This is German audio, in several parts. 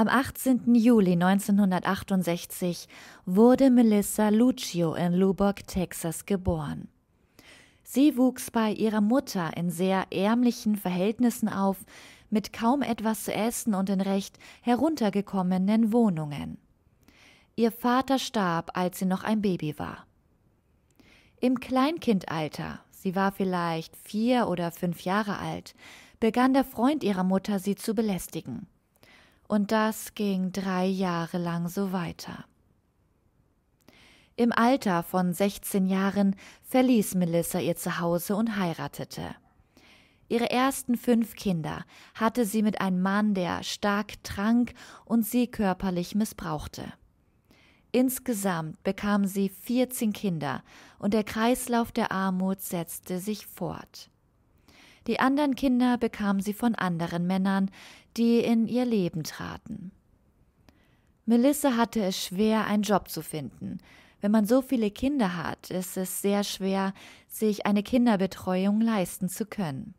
Am 18. Juli 1968 wurde Melissa Lucio in Lubbock, Texas geboren. Sie wuchs bei ihrer Mutter in sehr ärmlichen Verhältnissen auf, mit kaum etwas zu essen und in recht heruntergekommenen Wohnungen. Ihr Vater starb, als sie noch ein Baby war. Im Kleinkindalter, sie war vielleicht vier oder fünf Jahre alt, begann der Freund ihrer Mutter sie zu belästigen und das ging drei Jahre lang so weiter. Im Alter von 16 Jahren verließ Melissa ihr Zuhause und heiratete. Ihre ersten fünf Kinder hatte sie mit einem Mann, der stark trank und sie körperlich missbrauchte. Insgesamt bekam sie 14 Kinder und der Kreislauf der Armut setzte sich fort. Die anderen Kinder bekam sie von anderen Männern, die in ihr Leben traten. Melissa hatte es schwer, einen Job zu finden. Wenn man so viele Kinder hat, ist es sehr schwer, sich eine Kinderbetreuung leisten zu können.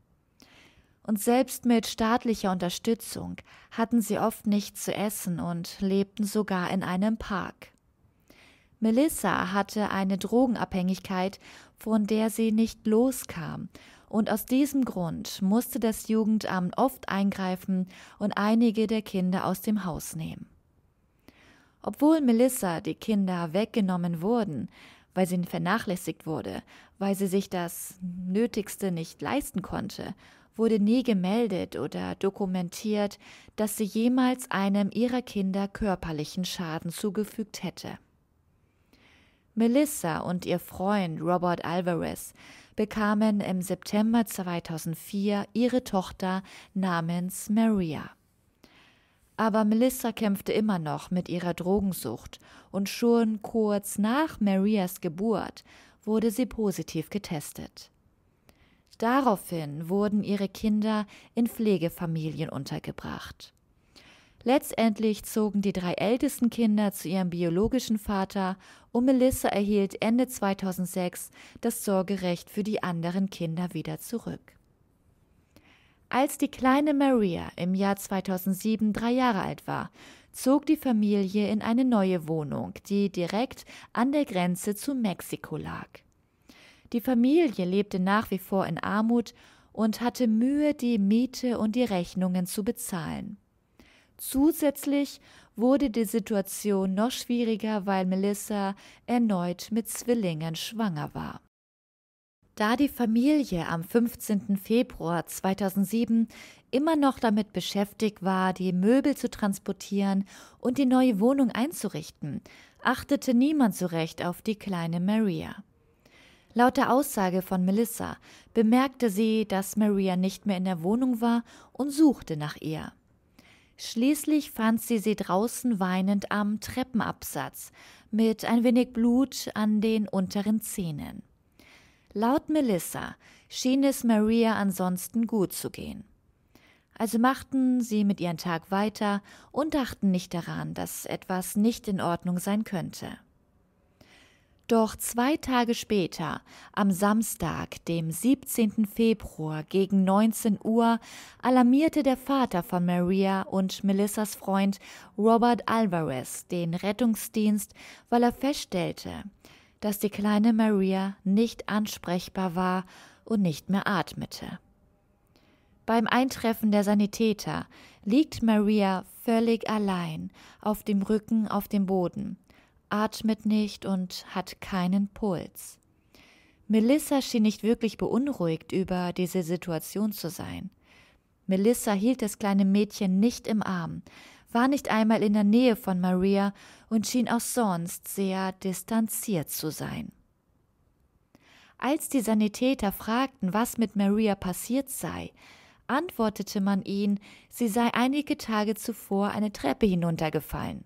Und selbst mit staatlicher Unterstützung hatten sie oft nichts zu essen und lebten sogar in einem Park. Melissa hatte eine Drogenabhängigkeit, von der sie nicht loskam und aus diesem Grund musste das Jugendamt oft eingreifen und einige der Kinder aus dem Haus nehmen. Obwohl Melissa die Kinder weggenommen wurden, weil sie vernachlässigt wurde, weil sie sich das Nötigste nicht leisten konnte, wurde nie gemeldet oder dokumentiert, dass sie jemals einem ihrer Kinder körperlichen Schaden zugefügt hätte. Melissa und ihr Freund Robert Alvarez bekamen im September 2004 ihre Tochter namens Maria. Aber Melissa kämpfte immer noch mit ihrer Drogensucht und schon kurz nach Marias Geburt wurde sie positiv getestet. Daraufhin wurden ihre Kinder in Pflegefamilien untergebracht. Letztendlich zogen die drei ältesten Kinder zu ihrem biologischen Vater und Melissa erhielt Ende 2006 das Sorgerecht für die anderen Kinder wieder zurück. Als die kleine Maria im Jahr 2007 drei Jahre alt war, zog die Familie in eine neue Wohnung, die direkt an der Grenze zu Mexiko lag. Die Familie lebte nach wie vor in Armut und hatte Mühe, die Miete und die Rechnungen zu bezahlen. Zusätzlich wurde die Situation noch schwieriger, weil Melissa erneut mit Zwillingen schwanger war. Da die Familie am 15. Februar 2007 immer noch damit beschäftigt war, die Möbel zu transportieren und die neue Wohnung einzurichten, achtete niemand so recht auf die kleine Maria. Laut der Aussage von Melissa bemerkte sie, dass Maria nicht mehr in der Wohnung war und suchte nach ihr. Schließlich fand sie sie draußen weinend am Treppenabsatz, mit ein wenig Blut an den unteren Zähnen. Laut Melissa schien es Maria ansonsten gut zu gehen. Also machten sie mit ihrem Tag weiter und dachten nicht daran, dass etwas nicht in Ordnung sein könnte. Doch zwei Tage später, am Samstag, dem 17. Februar gegen 19 Uhr, alarmierte der Vater von Maria und Melissas Freund Robert Alvarez den Rettungsdienst, weil er feststellte, dass die kleine Maria nicht ansprechbar war und nicht mehr atmete. Beim Eintreffen der Sanitäter liegt Maria völlig allein auf dem Rücken auf dem Boden – atmet nicht und hat keinen Puls. Melissa schien nicht wirklich beunruhigt über diese Situation zu sein. Melissa hielt das kleine Mädchen nicht im Arm, war nicht einmal in der Nähe von Maria und schien auch sonst sehr distanziert zu sein. Als die Sanitäter fragten, was mit Maria passiert sei, antwortete man ihnen, sie sei einige Tage zuvor eine Treppe hinuntergefallen.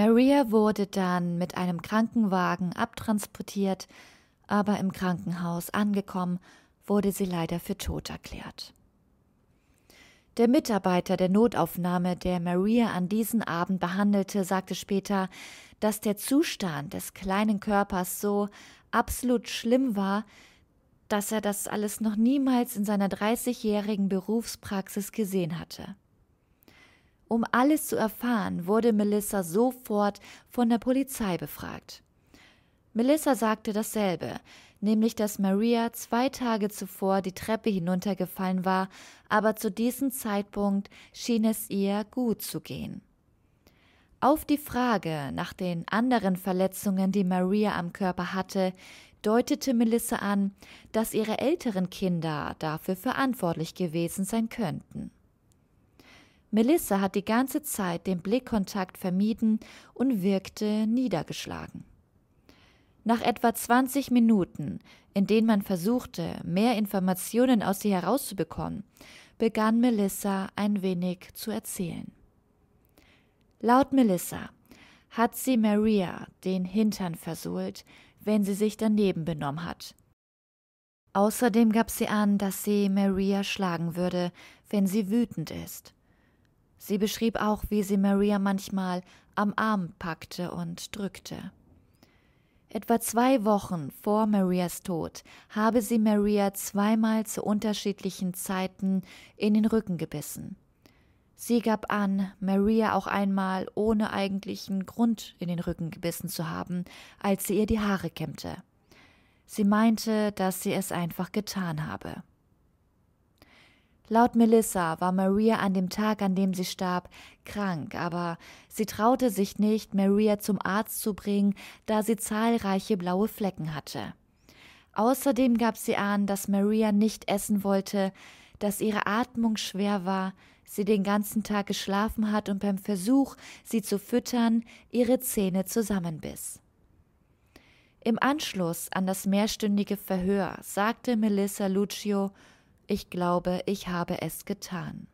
Maria wurde dann mit einem Krankenwagen abtransportiert, aber im Krankenhaus angekommen, wurde sie leider für tot erklärt. Der Mitarbeiter der Notaufnahme, der Maria an diesem Abend behandelte, sagte später, dass der Zustand des kleinen Körpers so absolut schlimm war, dass er das alles noch niemals in seiner 30-jährigen Berufspraxis gesehen hatte. Um alles zu erfahren, wurde Melissa sofort von der Polizei befragt. Melissa sagte dasselbe, nämlich dass Maria zwei Tage zuvor die Treppe hinuntergefallen war, aber zu diesem Zeitpunkt schien es ihr gut zu gehen. Auf die Frage nach den anderen Verletzungen, die Maria am Körper hatte, deutete Melissa an, dass ihre älteren Kinder dafür verantwortlich gewesen sein könnten. Melissa hat die ganze Zeit den Blickkontakt vermieden und wirkte niedergeschlagen. Nach etwa 20 Minuten, in denen man versuchte, mehr Informationen aus ihr herauszubekommen, begann Melissa ein wenig zu erzählen. Laut Melissa hat sie Maria den Hintern versohlt, wenn sie sich daneben benommen hat. Außerdem gab sie an, dass sie Maria schlagen würde, wenn sie wütend ist. Sie beschrieb auch, wie sie Maria manchmal am Arm packte und drückte. Etwa zwei Wochen vor Marias Tod habe sie Maria zweimal zu unterschiedlichen Zeiten in den Rücken gebissen. Sie gab an, Maria auch einmal ohne eigentlichen Grund in den Rücken gebissen zu haben, als sie ihr die Haare kämmte. Sie meinte, dass sie es einfach getan habe. Laut Melissa war Maria an dem Tag, an dem sie starb, krank, aber sie traute sich nicht, Maria zum Arzt zu bringen, da sie zahlreiche blaue Flecken hatte. Außerdem gab sie an, dass Maria nicht essen wollte, dass ihre Atmung schwer war, sie den ganzen Tag geschlafen hat und beim Versuch, sie zu füttern, ihre Zähne zusammenbiss. Im Anschluss an das mehrstündige Verhör sagte Melissa Lucio, ich glaube, ich habe es getan.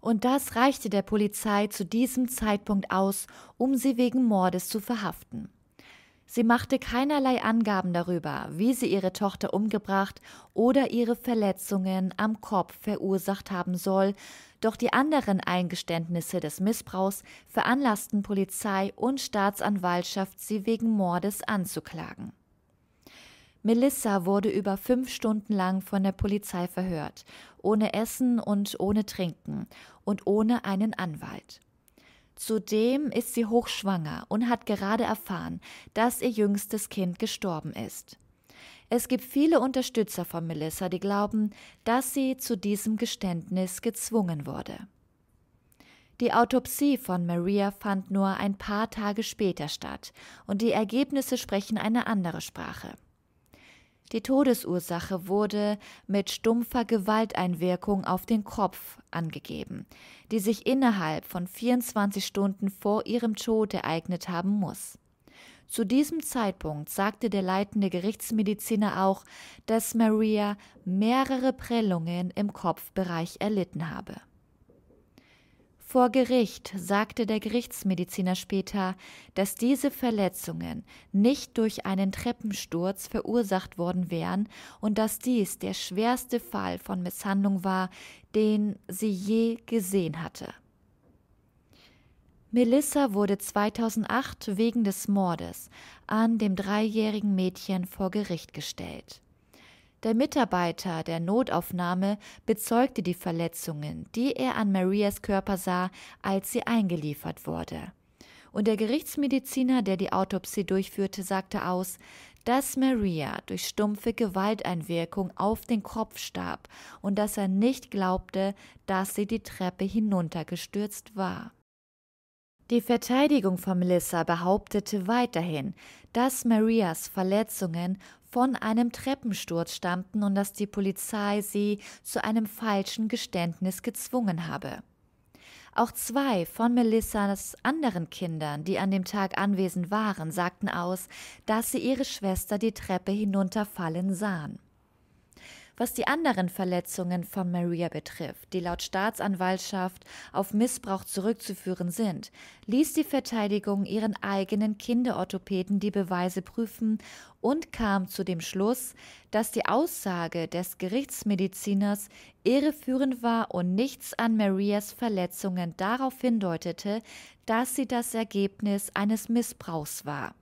Und das reichte der Polizei zu diesem Zeitpunkt aus, um sie wegen Mordes zu verhaften. Sie machte keinerlei Angaben darüber, wie sie ihre Tochter umgebracht oder ihre Verletzungen am Kopf verursacht haben soll, doch die anderen Eingeständnisse des Missbrauchs veranlassten Polizei und Staatsanwaltschaft, sie wegen Mordes anzuklagen. Melissa wurde über fünf Stunden lang von der Polizei verhört, ohne Essen und ohne Trinken und ohne einen Anwalt. Zudem ist sie hochschwanger und hat gerade erfahren, dass ihr jüngstes Kind gestorben ist. Es gibt viele Unterstützer von Melissa, die glauben, dass sie zu diesem Geständnis gezwungen wurde. Die Autopsie von Maria fand nur ein paar Tage später statt, und die Ergebnisse sprechen eine andere Sprache. Die Todesursache wurde mit stumpfer Gewalteinwirkung auf den Kopf angegeben, die sich innerhalb von 24 Stunden vor ihrem Tod ereignet haben muss. Zu diesem Zeitpunkt sagte der leitende Gerichtsmediziner auch, dass Maria mehrere Prellungen im Kopfbereich erlitten habe. Vor Gericht sagte der Gerichtsmediziner später, dass diese Verletzungen nicht durch einen Treppensturz verursacht worden wären und dass dies der schwerste Fall von Misshandlung war, den sie je gesehen hatte. Melissa wurde 2008 wegen des Mordes an dem dreijährigen Mädchen vor Gericht gestellt. Der Mitarbeiter der Notaufnahme bezeugte die Verletzungen, die er an Marias Körper sah, als sie eingeliefert wurde. Und der Gerichtsmediziner, der die Autopsie durchführte, sagte aus, dass Maria durch stumpfe Gewalteinwirkung auf den Kopf starb und dass er nicht glaubte, dass sie die Treppe hinuntergestürzt war. Die Verteidigung von Melissa behauptete weiterhin, dass Marias Verletzungen von einem Treppensturz stammten und dass die Polizei sie zu einem falschen Geständnis gezwungen habe. Auch zwei von Melissas anderen Kindern, die an dem Tag anwesend waren, sagten aus, dass sie ihre Schwester die Treppe hinunterfallen sahen. Was die anderen Verletzungen von Maria betrifft, die laut Staatsanwaltschaft auf Missbrauch zurückzuführen sind, ließ die Verteidigung ihren eigenen Kinderorthopäden die Beweise prüfen und kam zu dem Schluss, dass die Aussage des Gerichtsmediziners irreführend war und nichts an Marias Verletzungen darauf hindeutete, dass sie das Ergebnis eines Missbrauchs war.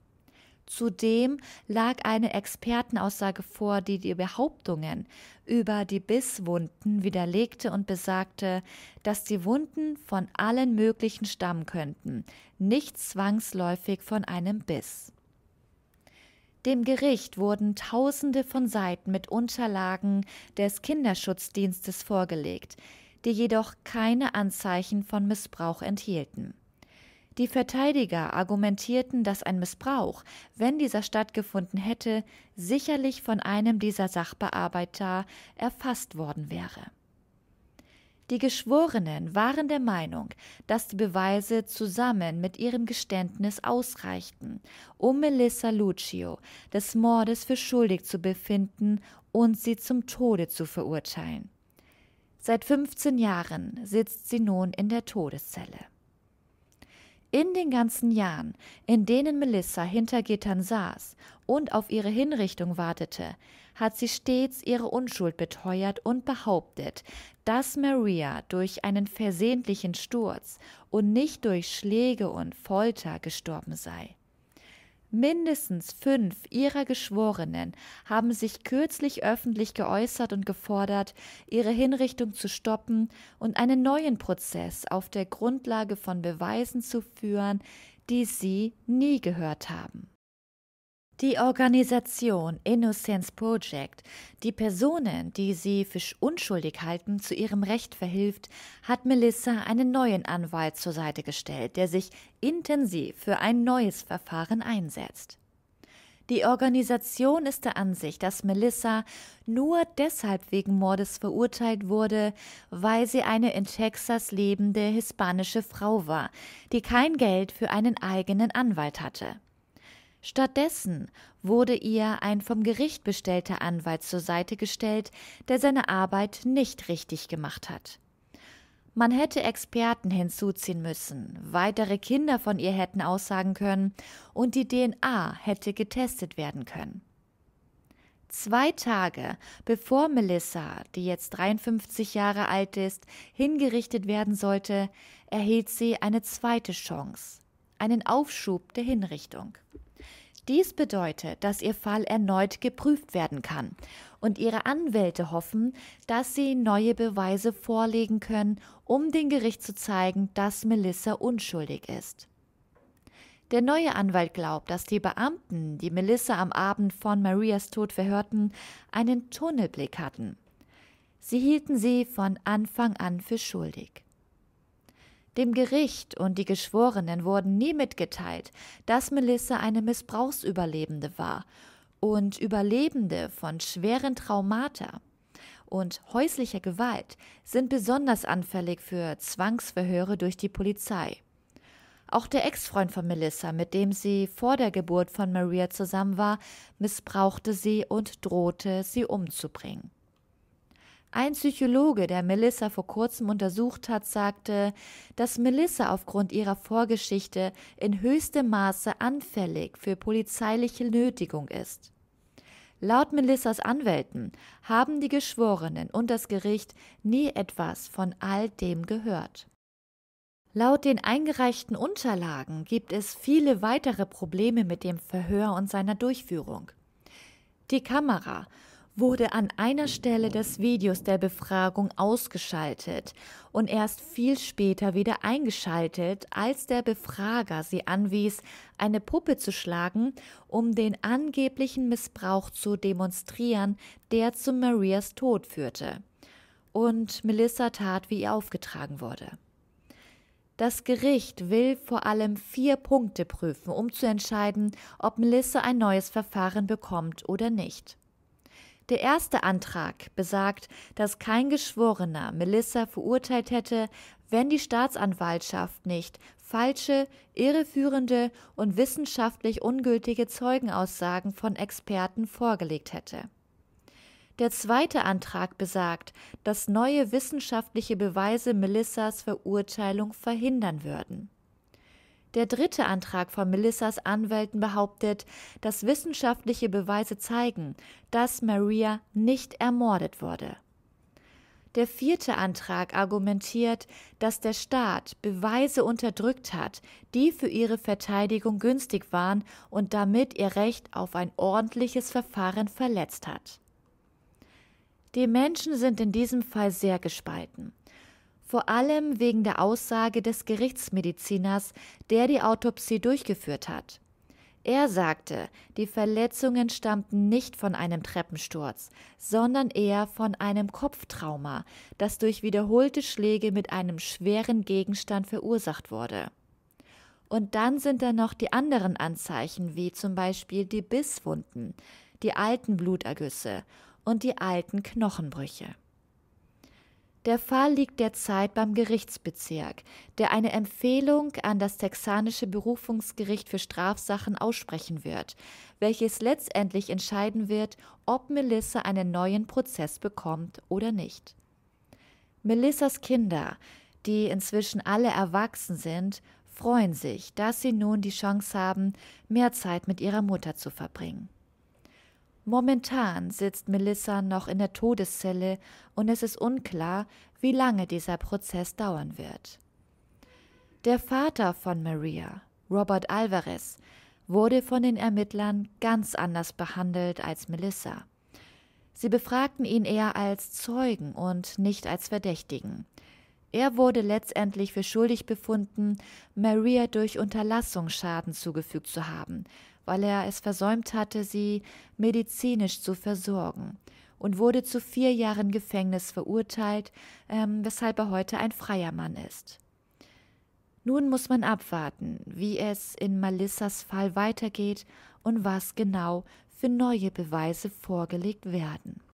Zudem lag eine Expertenaussage vor, die die Behauptungen über die Bisswunden widerlegte und besagte, dass die Wunden von allen möglichen stammen könnten, nicht zwangsläufig von einem Biss. Dem Gericht wurden Tausende von Seiten mit Unterlagen des Kinderschutzdienstes vorgelegt, die jedoch keine Anzeichen von Missbrauch enthielten. Die Verteidiger argumentierten, dass ein Missbrauch, wenn dieser stattgefunden hätte, sicherlich von einem dieser Sachbearbeiter erfasst worden wäre. Die Geschworenen waren der Meinung, dass die Beweise zusammen mit ihrem Geständnis ausreichten, um Melissa Lucio des Mordes für schuldig zu befinden und sie zum Tode zu verurteilen. Seit 15 Jahren sitzt sie nun in der Todeszelle. In den ganzen Jahren, in denen Melissa hinter Gittern saß und auf ihre Hinrichtung wartete, hat sie stets ihre Unschuld beteuert und behauptet, dass Maria durch einen versehentlichen Sturz und nicht durch Schläge und Folter gestorben sei. Mindestens fünf ihrer Geschworenen haben sich kürzlich öffentlich geäußert und gefordert, ihre Hinrichtung zu stoppen und einen neuen Prozess auf der Grundlage von Beweisen zu führen, die sie nie gehört haben. Die Organisation Innocence Project, die Personen, die sie für unschuldig halten, zu ihrem Recht verhilft, hat Melissa einen neuen Anwalt zur Seite gestellt, der sich intensiv für ein neues Verfahren einsetzt. Die Organisation ist der Ansicht, dass Melissa nur deshalb wegen Mordes verurteilt wurde, weil sie eine in Texas lebende hispanische Frau war, die kein Geld für einen eigenen Anwalt hatte. Stattdessen wurde ihr ein vom Gericht bestellter Anwalt zur Seite gestellt, der seine Arbeit nicht richtig gemacht hat. Man hätte Experten hinzuziehen müssen, weitere Kinder von ihr hätten aussagen können und die DNA hätte getestet werden können. Zwei Tage bevor Melissa, die jetzt 53 Jahre alt ist, hingerichtet werden sollte, erhielt sie eine zweite Chance, einen Aufschub der Hinrichtung. Dies bedeutet, dass Ihr Fall erneut geprüft werden kann und Ihre Anwälte hoffen, dass Sie neue Beweise vorlegen können, um dem Gericht zu zeigen, dass Melissa unschuldig ist. Der neue Anwalt glaubt, dass die Beamten, die Melissa am Abend von Marias Tod verhörten, einen Tunnelblick hatten. Sie hielten sie von Anfang an für schuldig. Dem Gericht und die Geschworenen wurden nie mitgeteilt, dass Melissa eine Missbrauchsüberlebende war und Überlebende von schweren Traumata und häuslicher Gewalt sind besonders anfällig für Zwangsverhöre durch die Polizei. Auch der Ex-Freund von Melissa, mit dem sie vor der Geburt von Maria zusammen war, missbrauchte sie und drohte, sie umzubringen. Ein Psychologe, der Melissa vor kurzem untersucht hat, sagte, dass Melissa aufgrund ihrer Vorgeschichte in höchstem Maße anfällig für polizeiliche Nötigung ist. Laut Melissas Anwälten haben die Geschworenen und das Gericht nie etwas von all dem gehört. Laut den eingereichten Unterlagen gibt es viele weitere Probleme mit dem Verhör und seiner Durchführung. Die Kamera wurde an einer Stelle des Videos der Befragung ausgeschaltet und erst viel später wieder eingeschaltet, als der Befrager sie anwies, eine Puppe zu schlagen, um den angeblichen Missbrauch zu demonstrieren, der zu Marias Tod führte. Und Melissa tat, wie ihr aufgetragen wurde. Das Gericht will vor allem vier Punkte prüfen, um zu entscheiden, ob Melissa ein neues Verfahren bekommt oder nicht. Der erste Antrag besagt, dass kein Geschworener Melissa verurteilt hätte, wenn die Staatsanwaltschaft nicht falsche, irreführende und wissenschaftlich ungültige Zeugenaussagen von Experten vorgelegt hätte. Der zweite Antrag besagt, dass neue wissenschaftliche Beweise Melissas Verurteilung verhindern würden. Der dritte Antrag von Melissas Anwälten behauptet, dass wissenschaftliche Beweise zeigen, dass Maria nicht ermordet wurde. Der vierte Antrag argumentiert, dass der Staat Beweise unterdrückt hat, die für ihre Verteidigung günstig waren und damit ihr Recht auf ein ordentliches Verfahren verletzt hat. Die Menschen sind in diesem Fall sehr gespalten vor allem wegen der Aussage des Gerichtsmediziners, der die Autopsie durchgeführt hat. Er sagte, die Verletzungen stammten nicht von einem Treppensturz, sondern eher von einem Kopftrauma, das durch wiederholte Schläge mit einem schweren Gegenstand verursacht wurde. Und dann sind da noch die anderen Anzeichen, wie zum Beispiel die Bisswunden, die alten Blutergüsse und die alten Knochenbrüche. Der Fall liegt derzeit beim Gerichtsbezirk, der eine Empfehlung an das texanische Berufungsgericht für Strafsachen aussprechen wird, welches letztendlich entscheiden wird, ob Melissa einen neuen Prozess bekommt oder nicht. Melissas Kinder, die inzwischen alle erwachsen sind, freuen sich, dass sie nun die Chance haben, mehr Zeit mit ihrer Mutter zu verbringen. Momentan sitzt Melissa noch in der Todeszelle und es ist unklar, wie lange dieser Prozess dauern wird. Der Vater von Maria, Robert Alvarez, wurde von den Ermittlern ganz anders behandelt als Melissa. Sie befragten ihn eher als Zeugen und nicht als Verdächtigen. Er wurde letztendlich für schuldig befunden, Maria durch Unterlassung Schaden zugefügt zu haben weil er es versäumt hatte, sie medizinisch zu versorgen und wurde zu vier Jahren Gefängnis verurteilt, ähm, weshalb er heute ein freier Mann ist. Nun muss man abwarten, wie es in Malissas Fall weitergeht und was genau für neue Beweise vorgelegt werden.